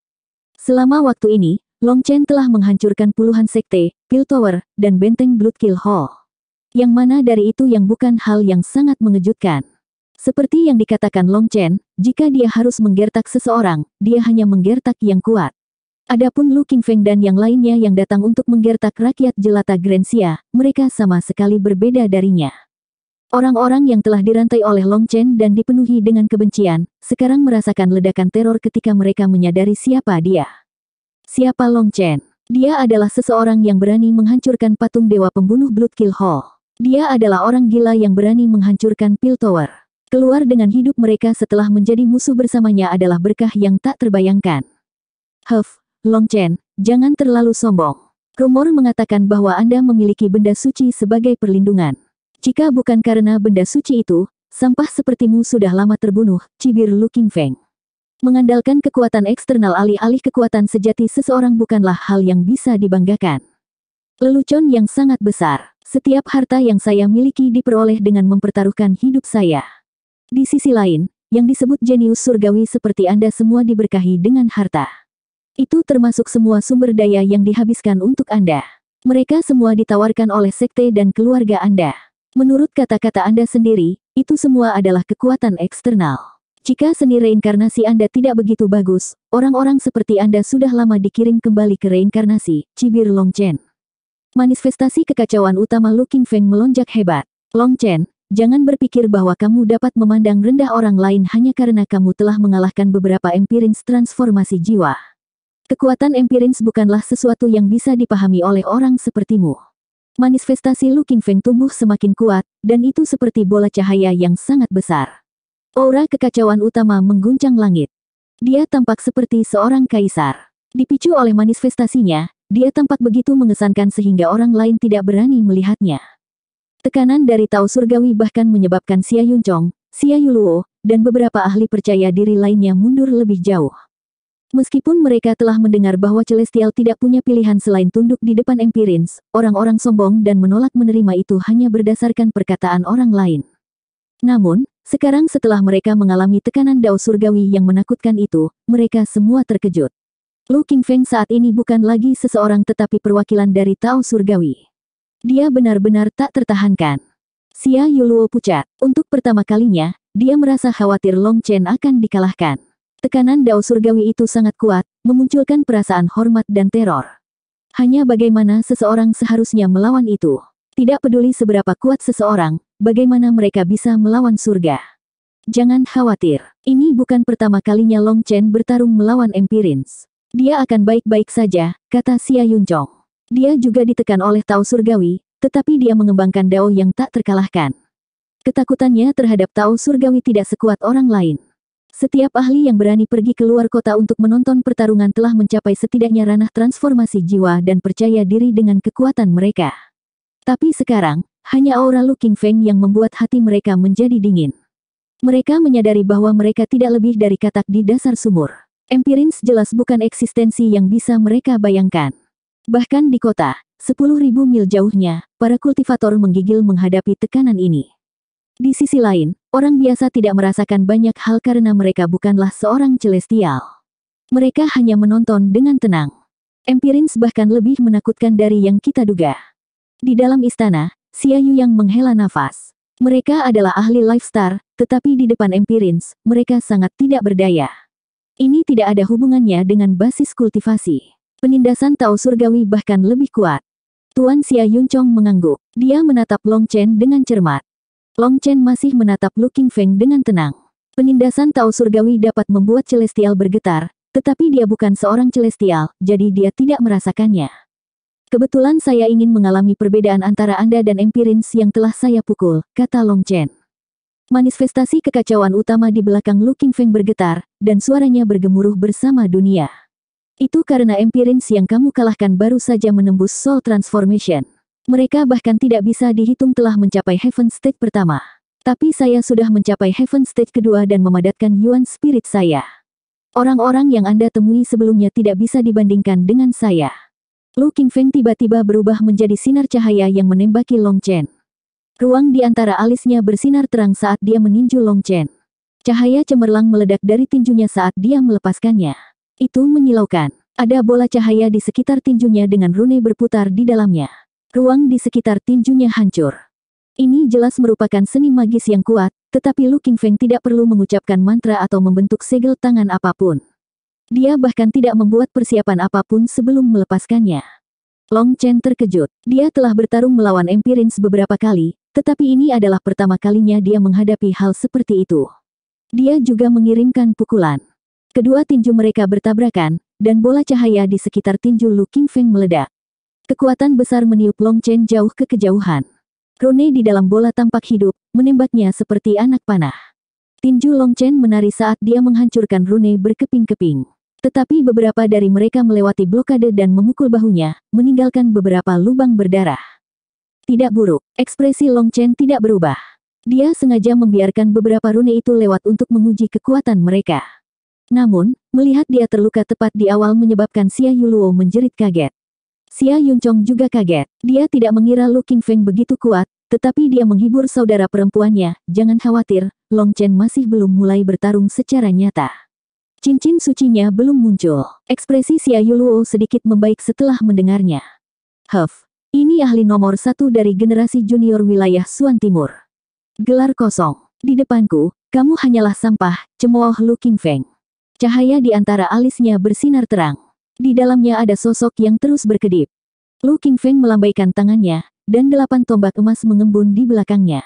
Selama waktu ini, Long Chen telah menghancurkan puluhan sekte, Pill Tower, dan benteng Bloodkill Hall. Yang mana dari itu yang bukan hal yang sangat mengejutkan. Seperti yang dikatakan Long Chen, jika dia harus menggertak seseorang, dia hanya menggertak yang kuat. Adapun Lu Qingfeng dan yang lainnya yang datang untuk menggertak rakyat jelata Grensia, mereka sama sekali berbeda darinya. Orang-orang yang telah dirantai oleh Long Chen dan dipenuhi dengan kebencian, sekarang merasakan ledakan teror ketika mereka menyadari siapa dia. Siapa Long Chen? Dia adalah seseorang yang berani menghancurkan patung dewa pembunuh Blood Kill Hall. Dia adalah orang gila yang berani menghancurkan Pil Tower. Keluar dengan hidup mereka setelah menjadi musuh bersamanya adalah berkah yang tak terbayangkan. Huff, Long Chen, jangan terlalu sombong. Rumor mengatakan bahwa Anda memiliki benda suci sebagai perlindungan. Jika bukan karena benda suci itu, sampah sepertimu sudah lama terbunuh, cibir Lu Feng. Mengandalkan kekuatan eksternal alih-alih kekuatan sejati seseorang bukanlah hal yang bisa dibanggakan. Lelucon yang sangat besar. Setiap harta yang saya miliki diperoleh dengan mempertaruhkan hidup saya. Di sisi lain, yang disebut jenius surgawi seperti Anda semua diberkahi dengan harta. Itu termasuk semua sumber daya yang dihabiskan untuk Anda. Mereka semua ditawarkan oleh sekte dan keluarga Anda. Menurut kata-kata Anda sendiri, itu semua adalah kekuatan eksternal. Jika seni reinkarnasi Anda tidak begitu bagus, orang-orang seperti Anda sudah lama dikirim kembali ke reinkarnasi, cibir Long Chen. Manifestasi kekacauan utama Lu Feng melonjak hebat. Long Chen, jangan berpikir bahwa kamu dapat memandang rendah orang lain hanya karena kamu telah mengalahkan beberapa empirins transformasi jiwa. Kekuatan empirins bukanlah sesuatu yang bisa dipahami oleh orang sepertimu. Manifestasi Lu Feng tumbuh semakin kuat, dan itu seperti bola cahaya yang sangat besar. Aura kekacauan utama mengguncang langit. Dia tampak seperti seorang kaisar. Dipicu oleh manifestasinya, dia tampak begitu mengesankan sehingga orang lain tidak berani melihatnya. Tekanan dari Tao Surgawi bahkan menyebabkan Xia Yuncong, Xia Yuluo, dan beberapa ahli percaya diri lainnya mundur lebih jauh. Meskipun mereka telah mendengar bahwa Celestial tidak punya pilihan selain tunduk di depan Empirins, orang-orang sombong dan menolak menerima itu hanya berdasarkan perkataan orang lain. Namun, sekarang setelah mereka mengalami tekanan dao surgawi yang menakutkan itu, mereka semua terkejut. Lu Feng saat ini bukan lagi seseorang tetapi perwakilan dari Tao Surgawi. Dia benar-benar tak tertahankan. Xia Yuluo pucat. Untuk pertama kalinya, dia merasa khawatir Long Chen akan dikalahkan. Tekanan Dao Surgawi itu sangat kuat, memunculkan perasaan hormat dan teror. Hanya bagaimana seseorang seharusnya melawan itu. Tidak peduli seberapa kuat seseorang, bagaimana mereka bisa melawan surga. Jangan khawatir, ini bukan pertama kalinya Long Chen bertarung melawan Empirins. Dia akan baik-baik saja, kata Xia Yunjong. Dia juga ditekan oleh Tao Surgawi, tetapi dia mengembangkan Dao yang tak terkalahkan. Ketakutannya terhadap Tao Surgawi tidak sekuat orang lain. Setiap ahli yang berani pergi keluar kota untuk menonton pertarungan telah mencapai setidaknya ranah transformasi jiwa dan percaya diri dengan kekuatan mereka. Tapi sekarang, hanya aura Lu King Feng yang membuat hati mereka menjadi dingin. Mereka menyadari bahwa mereka tidak lebih dari katak di dasar sumur. Empirins jelas bukan eksistensi yang bisa mereka bayangkan. Bahkan di kota, 10.000 mil jauhnya, para kultivator menggigil menghadapi tekanan ini. Di sisi lain, orang biasa tidak merasakan banyak hal karena mereka bukanlah seorang celestial. Mereka hanya menonton dengan tenang. Empirins bahkan lebih menakutkan dari yang kita duga. Di dalam istana, Siayu yang menghela nafas. Mereka adalah ahli lifestar, tetapi di depan Empirins, mereka sangat tidak berdaya. Ini tidak ada hubungannya dengan basis kultivasi. Penindasan Tao Surgawi bahkan lebih kuat. Tuan Xia Yuncong mengangguk. Dia menatap Long Chen dengan cermat. Long Chen masih menatap Lu Feng dengan tenang. Penindasan Tao Surgawi dapat membuat Celestial bergetar, tetapi dia bukan seorang Celestial, jadi dia tidak merasakannya. Kebetulan saya ingin mengalami perbedaan antara Anda dan Empirins yang telah saya pukul, kata Long Chen. Manifestasi kekacauan utama di belakang Lu Qingfeng bergetar, dan suaranya bergemuruh bersama dunia. Itu karena Empirins yang kamu kalahkan baru saja menembus Soul Transformation. Mereka bahkan tidak bisa dihitung telah mencapai Heaven State pertama. Tapi saya sudah mencapai Heaven State kedua dan memadatkan Yuan Spirit saya. Orang-orang yang Anda temui sebelumnya tidak bisa dibandingkan dengan saya. Lu Qingfeng tiba-tiba berubah menjadi sinar cahaya yang menembaki Long Chen. Ruang di antara alisnya bersinar terang saat dia meninju Long Chen. Cahaya cemerlang meledak dari tinjunya saat dia melepaskannya. Itu menyilaukan. Ada bola cahaya di sekitar tinjunya dengan rune berputar di dalamnya. Ruang di sekitar tinjunya hancur. Ini jelas merupakan seni magis yang kuat, tetapi Lu Qingfeng tidak perlu mengucapkan mantra atau membentuk segel tangan apapun. Dia bahkan tidak membuat persiapan apapun sebelum melepaskannya. Long Chen terkejut. Dia telah bertarung melawan Empirins beberapa kali, tetapi ini adalah pertama kalinya dia menghadapi hal seperti itu. Dia juga mengirimkan pukulan. Kedua tinju mereka bertabrakan, dan bola cahaya di sekitar tinju Lu King Feng meledak. Kekuatan besar meniup Long Chen jauh ke kejauhan. Rune di dalam bola tampak hidup, menembaknya seperti anak panah. Tinju Long Chen menari saat dia menghancurkan Rune berkeping-keping. Tetapi beberapa dari mereka melewati blokade dan memukul bahunya, meninggalkan beberapa lubang berdarah. Tidak buruk, ekspresi Long Chen tidak berubah. Dia sengaja membiarkan beberapa rune itu lewat untuk menguji kekuatan mereka. Namun, melihat dia terluka tepat di awal menyebabkan Xia Yuluo menjerit kaget. Xia Yuncong juga kaget. Dia tidak mengira Lu Qingfeng begitu kuat, tetapi dia menghibur saudara perempuannya, jangan khawatir, Long Chen masih belum mulai bertarung secara nyata. Cincin sucinya belum muncul. Ekspresi Xia Yuluo sedikit membaik setelah mendengarnya. Huff, ini ahli nomor satu dari generasi junior wilayah Suan Timur. Gelar kosong. Di depanku, kamu hanyalah sampah, cemooh Lu King Feng. Cahaya di antara alisnya bersinar terang. Di dalamnya ada sosok yang terus berkedip. Lu King Feng melambaikan tangannya, dan delapan tombak emas mengembun di belakangnya.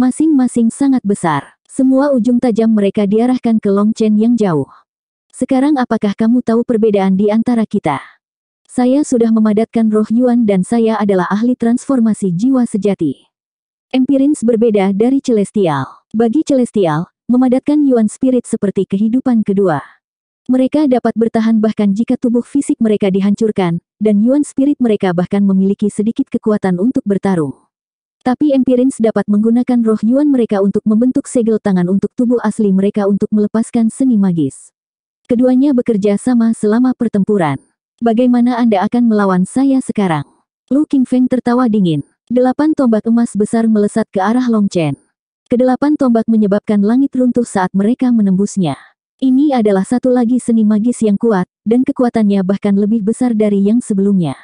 Masing-masing sangat besar. Semua ujung tajam mereka diarahkan ke Long Chen yang jauh. Sekarang apakah kamu tahu perbedaan di antara kita? Saya sudah memadatkan roh Yuan dan saya adalah ahli transformasi jiwa sejati. Empirins berbeda dari Celestial. Bagi Celestial, memadatkan Yuan Spirit seperti kehidupan kedua. Mereka dapat bertahan bahkan jika tubuh fisik mereka dihancurkan, dan Yuan Spirit mereka bahkan memiliki sedikit kekuatan untuk bertarung. Tapi Empirins dapat menggunakan roh Yuan mereka untuk membentuk segel tangan untuk tubuh asli mereka untuk melepaskan seni magis. Keduanya bekerja sama selama pertempuran. Bagaimana Anda akan melawan saya sekarang? Lu Qingfeng tertawa dingin. Delapan tombak emas besar melesat ke arah Long Chen. Kedelapan tombak menyebabkan langit runtuh saat mereka menembusnya. Ini adalah satu lagi seni magis yang kuat, dan kekuatannya bahkan lebih besar dari yang sebelumnya.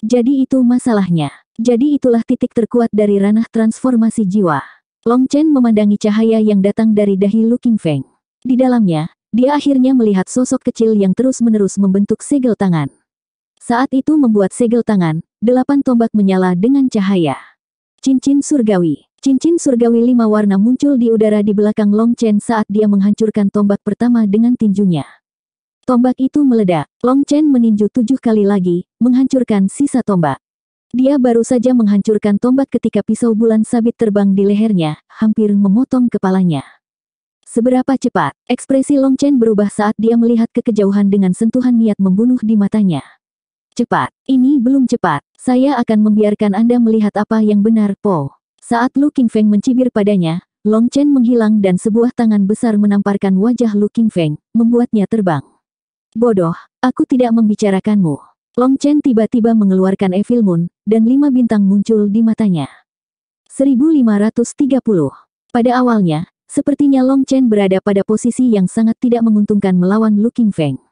Jadi itu masalahnya. Jadi itulah titik terkuat dari ranah transformasi jiwa. Long Chen memandangi cahaya yang datang dari dahi Lu Qingfeng. Di dalamnya, dia akhirnya melihat sosok kecil yang terus-menerus membentuk segel tangan. Saat itu membuat segel tangan, delapan tombak menyala dengan cahaya. Cincin surgawi. Cincin surgawi lima warna muncul di udara di belakang Long Chen saat dia menghancurkan tombak pertama dengan tinjunya. Tombak itu meledak. Long Chen meninju tujuh kali lagi, menghancurkan sisa tombak. Dia baru saja menghancurkan tombak ketika pisau bulan sabit terbang di lehernya, hampir memotong kepalanya. Seberapa cepat, ekspresi Long Chen berubah saat dia melihat ke kejauhan dengan sentuhan niat membunuh di matanya. Cepat, ini belum cepat. Saya akan membiarkan Anda melihat apa yang benar, Po. Saat Lu King Feng mencibir padanya, Long Chen menghilang dan sebuah tangan besar menamparkan wajah Lu King Feng, membuatnya terbang. Bodoh, aku tidak membicarakanmu. Long Chen tiba-tiba mengeluarkan Evil Moon, dan lima bintang muncul di matanya. 1530 Pada awalnya, Sepertinya Long Chen berada pada posisi yang sangat tidak menguntungkan melawan Lu King Feng.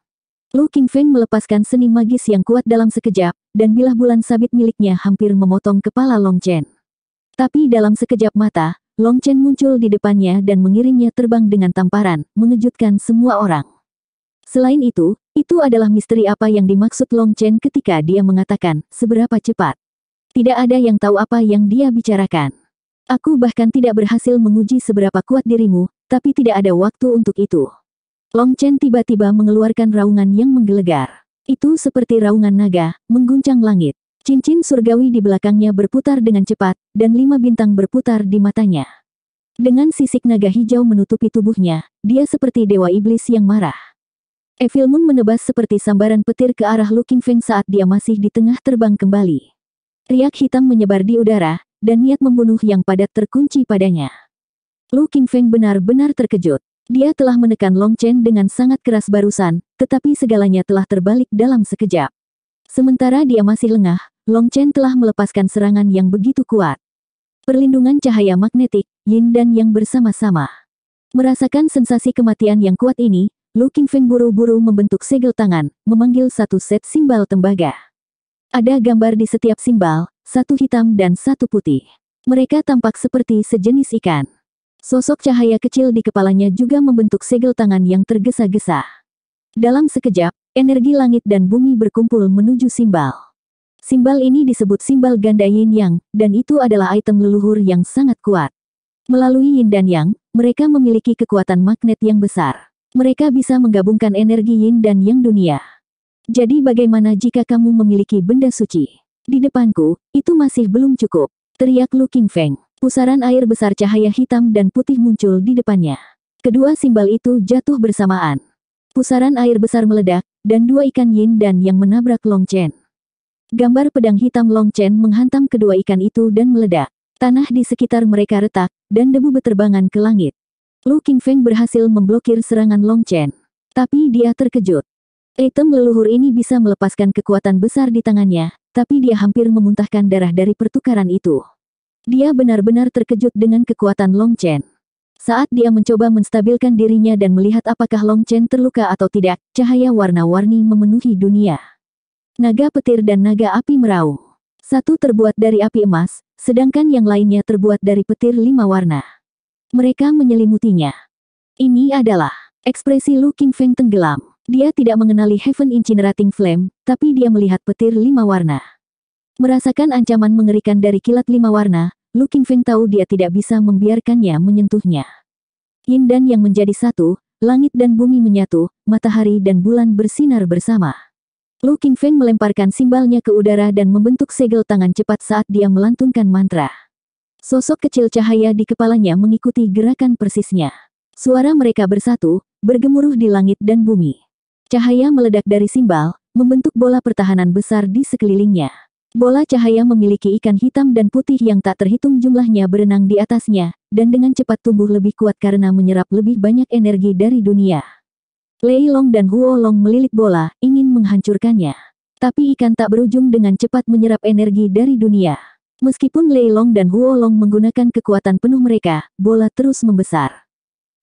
Lu King Feng melepaskan seni magis yang kuat dalam sekejap, dan bilah bulan sabit miliknya hampir memotong kepala Long Chen. Tapi dalam sekejap mata, Long Chen muncul di depannya dan mengirimnya terbang dengan tamparan, mengejutkan semua orang. Selain itu, itu adalah misteri apa yang dimaksud Long Chen ketika dia mengatakan, seberapa cepat. Tidak ada yang tahu apa yang dia bicarakan. Aku bahkan tidak berhasil menguji seberapa kuat dirimu, tapi tidak ada waktu untuk itu. Long Chen tiba-tiba mengeluarkan raungan yang menggelegar. Itu seperti raungan naga, mengguncang langit. Cincin surgawi di belakangnya berputar dengan cepat, dan lima bintang berputar di matanya. Dengan sisik naga hijau menutupi tubuhnya, dia seperti dewa iblis yang marah. Evil Moon menebas seperti sambaran petir ke arah Looking Feng saat dia masih di tengah terbang kembali. Riak hitam menyebar di udara, dan niat membunuh yang padat terkunci padanya. Lu Qingfeng benar-benar terkejut. Dia telah menekan Long Chen dengan sangat keras barusan, tetapi segalanya telah terbalik dalam sekejap. Sementara dia masih lengah, Long Chen telah melepaskan serangan yang begitu kuat. Perlindungan cahaya magnetik, yin dan yang bersama-sama. Merasakan sensasi kematian yang kuat ini, Lu Qingfeng buru-buru membentuk segel tangan, memanggil satu set simbal tembaga. Ada gambar di setiap simbal, satu hitam dan satu putih. Mereka tampak seperti sejenis ikan. Sosok cahaya kecil di kepalanya juga membentuk segel tangan yang tergesa-gesa. Dalam sekejap, energi langit dan bumi berkumpul menuju simbal. Simbal ini disebut simbal ganda yin yang, dan itu adalah item leluhur yang sangat kuat. Melalui yin dan yang, mereka memiliki kekuatan magnet yang besar. Mereka bisa menggabungkan energi yin dan yang dunia. Jadi bagaimana jika kamu memiliki benda suci? Di depanku, itu masih belum cukup. Teriak Lu King Feng. Pusaran air besar cahaya hitam dan putih muncul di depannya. Kedua simbal itu jatuh bersamaan. Pusaran air besar meledak, dan dua ikan yin dan yang menabrak Long Chen. Gambar pedang hitam Long Chen menghantam kedua ikan itu dan meledak. Tanah di sekitar mereka retak, dan debu beterbangan ke langit. Lu King Feng berhasil memblokir serangan Long Chen. Tapi dia terkejut. Item leluhur ini bisa melepaskan kekuatan besar di tangannya, tapi dia hampir memuntahkan darah dari pertukaran itu. Dia benar-benar terkejut dengan kekuatan Long Chen. Saat dia mencoba menstabilkan dirinya dan melihat apakah Long Chen terluka atau tidak, cahaya warna-warni memenuhi dunia. Naga petir dan naga api meraung. Satu terbuat dari api emas, sedangkan yang lainnya terbuat dari petir lima warna. Mereka menyelimutinya. Ini adalah ekspresi Lu King tenggelam. Dia tidak mengenali Heaven Incinerating Flame, tapi dia melihat petir lima warna. Merasakan ancaman mengerikan dari kilat lima warna, Lu Feng tahu dia tidak bisa membiarkannya menyentuhnya. Yin dan yang menjadi satu, langit dan bumi menyatu, matahari dan bulan bersinar bersama. Lu Feng melemparkan simbalnya ke udara dan membentuk segel tangan cepat saat dia melantunkan mantra. Sosok kecil cahaya di kepalanya mengikuti gerakan persisnya. Suara mereka bersatu, bergemuruh di langit dan bumi. Cahaya meledak dari simbal, membentuk bola pertahanan besar di sekelilingnya. Bola cahaya memiliki ikan hitam dan putih yang tak terhitung jumlahnya berenang di atasnya, dan dengan cepat tumbuh lebih kuat karena menyerap lebih banyak energi dari dunia. Lei Long dan Huo Long melilit bola, ingin menghancurkannya. Tapi ikan tak berujung dengan cepat menyerap energi dari dunia. Meskipun Lei Long dan Huo Long menggunakan kekuatan penuh mereka, bola terus membesar.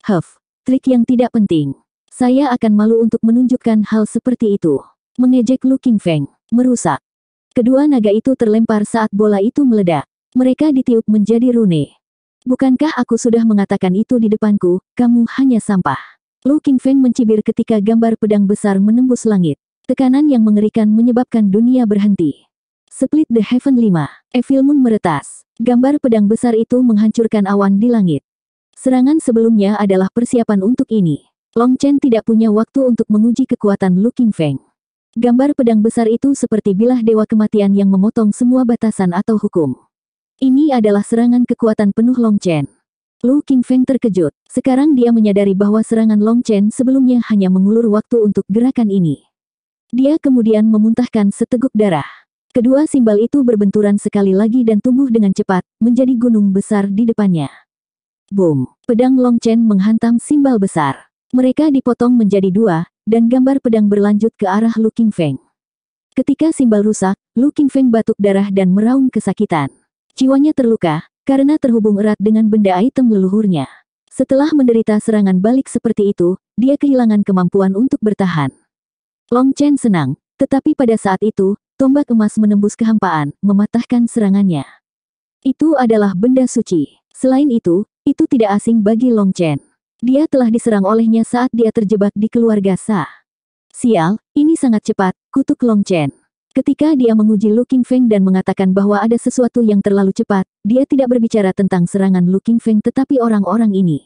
Huff, trik yang tidak penting. Saya akan malu untuk menunjukkan hal seperti itu. Mengejek Lu King Feng. Merusak. Kedua naga itu terlempar saat bola itu meledak. Mereka ditiup menjadi rune. Bukankah aku sudah mengatakan itu di depanku, kamu hanya sampah. Lu King Feng mencibir ketika gambar pedang besar menembus langit. Tekanan yang mengerikan menyebabkan dunia berhenti. Split the Heaven 5. Evil Moon meretas. Gambar pedang besar itu menghancurkan awan di langit. Serangan sebelumnya adalah persiapan untuk ini. Long Chen tidak punya waktu untuk menguji kekuatan Lu Feng. Gambar pedang besar itu seperti bilah dewa kematian yang memotong semua batasan atau hukum. Ini adalah serangan kekuatan penuh Long Chen. Lu Feng terkejut. Sekarang dia menyadari bahwa serangan Long Chen sebelumnya hanya mengulur waktu untuk gerakan ini. Dia kemudian memuntahkan seteguk darah. Kedua simbal itu berbenturan sekali lagi dan tumbuh dengan cepat, menjadi gunung besar di depannya. Boom! Pedang Long Chen menghantam simbal besar. Mereka dipotong menjadi dua, dan gambar pedang berlanjut ke arah Lu Feng. Ketika simbal rusak, Lu Feng batuk darah dan meraung kesakitan. Jiwanya terluka, karena terhubung erat dengan benda item leluhurnya. Setelah menderita serangan balik seperti itu, dia kehilangan kemampuan untuk bertahan. Long Chen senang, tetapi pada saat itu, tombak emas menembus kehampaan, mematahkan serangannya. Itu adalah benda suci. Selain itu, itu tidak asing bagi Long Chen. Dia telah diserang olehnya saat dia terjebak di keluarga Sa. Sial, ini sangat cepat, kutuk Long Chen. Ketika dia menguji Looking Feng dan mengatakan bahwa ada sesuatu yang terlalu cepat, dia tidak berbicara tentang serangan Looking Feng, tetapi orang-orang ini.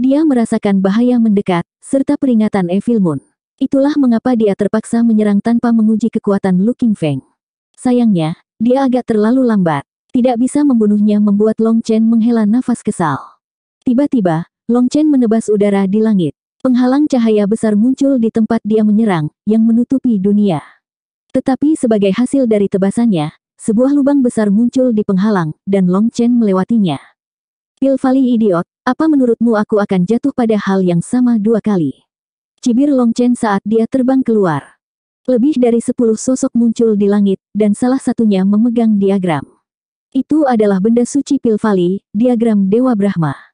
Dia merasakan bahaya mendekat, serta peringatan Evil Moon. Itulah mengapa dia terpaksa menyerang tanpa menguji kekuatan Looking Feng. Sayangnya, dia agak terlalu lambat. Tidak bisa membunuhnya membuat Long Chen menghela nafas kesal. Tiba-tiba, Long Chen menebas udara di langit. Penghalang cahaya besar muncul di tempat dia menyerang, yang menutupi dunia. Tetapi sebagai hasil dari tebasannya, sebuah lubang besar muncul di penghalang, dan Long Chen melewatinya. Pil Pilvali idiot, apa menurutmu aku akan jatuh pada hal yang sama dua kali? Cibir Long Chen saat dia terbang keluar. Lebih dari sepuluh sosok muncul di langit, dan salah satunya memegang diagram. Itu adalah benda suci Pil Pilvali, diagram Dewa Brahma.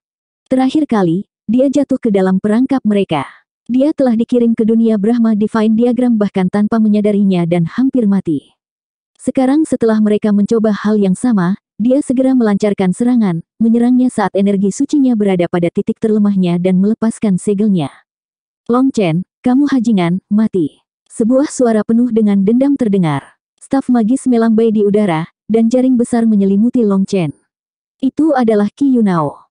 Terakhir kali, dia jatuh ke dalam perangkap mereka. Dia telah dikirim ke dunia Brahma Divine Diagram bahkan tanpa menyadarinya dan hampir mati. Sekarang setelah mereka mencoba hal yang sama, dia segera melancarkan serangan, menyerangnya saat energi sucinya berada pada titik terlemahnya dan melepaskan segelnya. Long Chen, kamu hajingan, mati. Sebuah suara penuh dengan dendam terdengar. Staf magis melambai di udara, dan jaring besar menyelimuti Long Chen. Itu adalah Ki Yunao.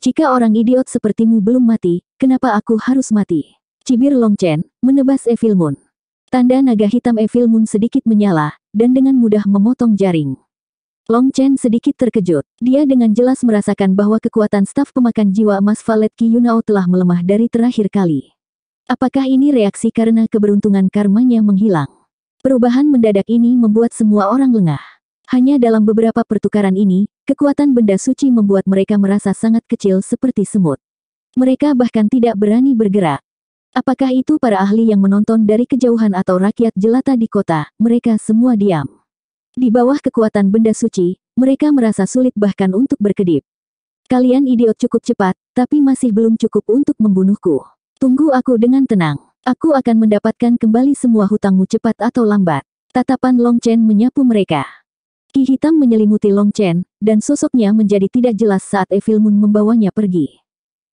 Jika orang idiot sepertimu belum mati, kenapa aku harus mati? Cibir Long Chen, menebas Evil Moon. Tanda naga hitam Evil Moon sedikit menyala, dan dengan mudah memotong jaring. Long Chen sedikit terkejut. Dia dengan jelas merasakan bahwa kekuatan staf pemakan jiwa emas Valet Ki Yunao telah melemah dari terakhir kali. Apakah ini reaksi karena keberuntungan karmanya menghilang? Perubahan mendadak ini membuat semua orang lengah. Hanya dalam beberapa pertukaran ini, kekuatan benda suci membuat mereka merasa sangat kecil seperti semut. Mereka bahkan tidak berani bergerak. Apakah itu para ahli yang menonton dari kejauhan atau rakyat jelata di kota, mereka semua diam. Di bawah kekuatan benda suci, mereka merasa sulit bahkan untuk berkedip. Kalian idiot cukup cepat, tapi masih belum cukup untuk membunuhku. Tunggu aku dengan tenang. Aku akan mendapatkan kembali semua hutangmu cepat atau lambat. Tatapan Long Chen menyapu mereka. Ki hitam menyelimuti Long Chen, dan sosoknya menjadi tidak jelas saat Evil Moon membawanya pergi.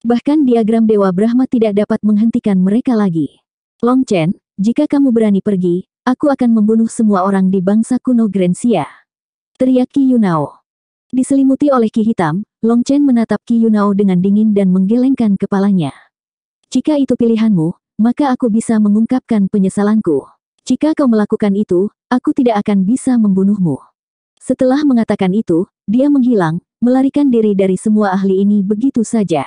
Bahkan diagram Dewa Brahma tidak dapat menghentikan mereka lagi. Long Chen, jika kamu berani pergi, aku akan membunuh semua orang di bangsa kuno Grensia. Teriak Ki Yunao. Diselimuti oleh Ki Hitam, Long Chen menatap Ki Yunao dengan dingin dan menggelengkan kepalanya. Jika itu pilihanmu, maka aku bisa mengungkapkan penyesalanku. Jika kau melakukan itu, aku tidak akan bisa membunuhmu. Setelah mengatakan itu, dia menghilang, melarikan diri dari semua ahli ini begitu saja.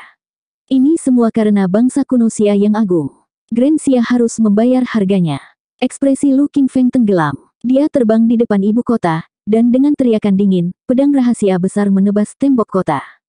Ini semua karena bangsa kunosia yang agung. Grensia harus membayar harganya. Ekspresi Lu Qingfeng tenggelam. Dia terbang di depan ibu kota, dan dengan teriakan dingin, pedang rahasia besar menebas tembok kota.